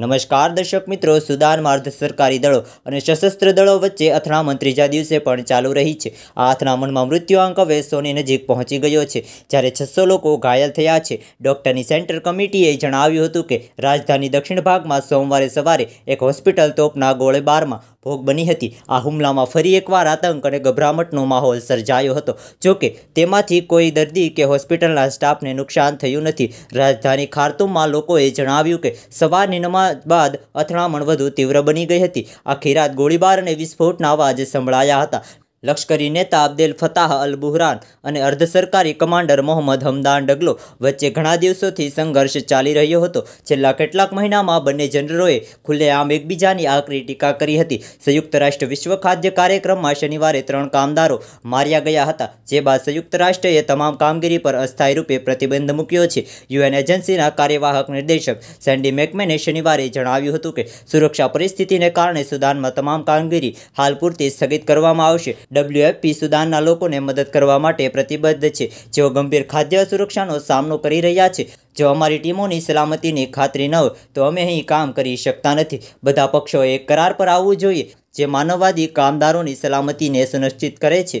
નમસ્કાર દર્શક મિત્રો સુદાન માર્ગ સરકારી દળો અને સશસ્ત્ર દળો વચ્ચે અથડામણ ત્રીજા દિવસે પણ ચાલુ રહી છે આ અથડામણમાં મૃત્યુઆંક હવે સોની નજીક પહોંચી ગયો છે જ્યારે છસો લોકો ઘાયલ થયા છે ડૉક્ટરની સેન્ટર કમિટીએ જણાવ્યું હતું કે રાજધાની દક્ષિણ ભાગમાં સોમવારે સવારે એક હોસ્પિટલ તોપના ગોળીબારમાં ભોગ બની હતી આ હુમલામાં ફરી એકવાર આતંક અને ગભરામટનો માહોલ સર્જાયો હતો જોકે તેમાંથી કોઈ દર્દી કે હોસ્પિટલના સ્ટાફને નુકસાન થયું નથી રાજધાની ખારતુમમાં લોકોએ જણાવ્યું કે સવારની નમા બાદ અથડામણ વધુ તીવ્ર બની ગઈ હતી આખી રાત ગોળીબાર અને વિસ્ફોટના અવાજ સંભળાયા હતા લશ્કરી નેતા અબ્દેલ ફતાહ અલ બુહરાન અને અર્ધ સરકારી કમાન્ડર મોહમ્મદ હમદાન ડગલો વચ્ચે ઘણા દિવસોથી સંઘર્ષ ચાલી રહ્યો હતો છેલ્લા કેટલાક મહિનામાં બંને જનરલોએ ખુલ્લેઆમ એકબીજાની આકરી ટીકા કરી હતી સંયુક્ત રાષ્ટ્ર વિશ્વ ખાદ્ય કાર્યક્રમમાં શનિવારે ત્રણ કામદારો માર્યા ગયા હતા જે બાદ સંયુક્ત રાષ્ટ્રએ તમામ કામગીરી પર અસ્થાયી રૂપે પ્રતિબંધ મૂક્યો છે યુએન એજન્સીના કાર્યવાહક નિર્દેશક સેન્ડી મેકમેને શનિવારે જણાવ્યું હતું કે સુરક્ષા પરિસ્થિતિને કારણે સુદાનમાં તમામ કામગીરી હાલ પૂરતી સ્થગિત કરવામાં આવશે ડબ્લ્યુએફપી સુદાનના લોકોને મદદ કરવા માટે પ્રતિબદ્ધ છે જેઓ ગંભીર ખાદ્ય સુરક્ષાનો સામનો કરી રહ્યા છે જો અમારી ટીમોની સલામતીની ખાતરી ન હોય તો અમે અહીં કામ કરી શકતા નથી બધા પક્ષોએ કરાર પર આવવું જોઈએ જે માનવવાદી કામદારોની સલામતીને સુનિશ્ચિત કરે છે